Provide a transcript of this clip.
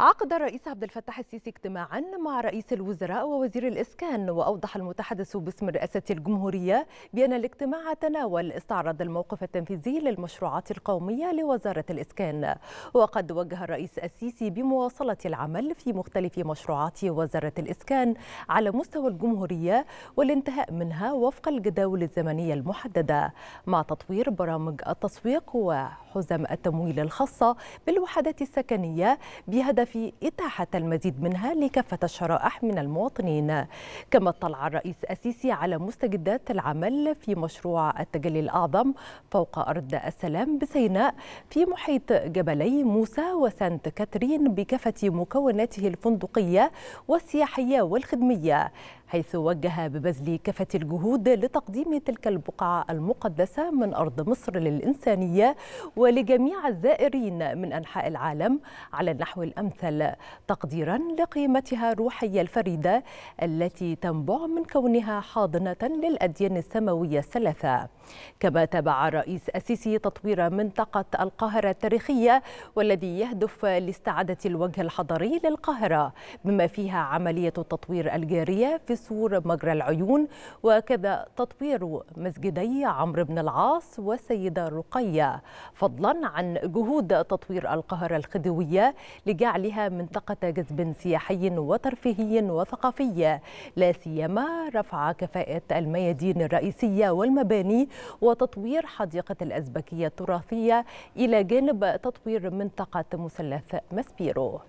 عقد الرئيس عبد الفتاح السيسي اجتماعا مع رئيس الوزراء ووزير الإسكان وأوضح المتحدث باسم رئاسة الجمهورية بأن الاجتماع تناول استعراض الموقف التنفيذي للمشروعات القومية لوزارة الإسكان وقد وجه الرئيس السيسي بمواصلة العمل في مختلف مشروعات وزارة الإسكان على مستوى الجمهورية والانتهاء منها وفق الجداول الزمنية المحددة مع تطوير برامج التسويق وحزم التمويل الخاصة بالوحدات السكنية بهدف في إتاحة المزيد منها لكافة الشرائح من المواطنين كما اطلع الرئيس السيسي على مستجدات العمل في مشروع التجلي الأعظم فوق أرض السلام بسيناء في محيط جبلي موسى وسانت كاترين بكافة مكوناته الفندقية والسياحية والخدمية حيث وجه ببذل كافة الجهود لتقديم تلك البقعة المقدسة من أرض مصر للإنسانية ولجميع الزائرين من أنحاء العالم على النحو الأمثل تقديرا لقيمتها الروحية الفريدة التي تنبع من كونها حاضنة للأديان السماوية الثلاثة كما تابع رئيس السيسي تطوير منطقة القاهرة التاريخية والذي يهدف لاستعادة الوجه الحضري للقاهرة بما فيها عملية التطوير الجارية في سور مجرى العيون وكذا تطوير مسجدي عمرو بن العاص والسيدة رقية فضلا عن جهود تطوير القاهرة الخديوية لجعلها منطقة جذب سياحي وترفيهي وثقافي لا سيما رفع كفاءة الميادين الرئيسية والمباني وتطوير حديقة الأزبكية التراثية إلى جانب تطوير منطقة مثلث ماسبيرو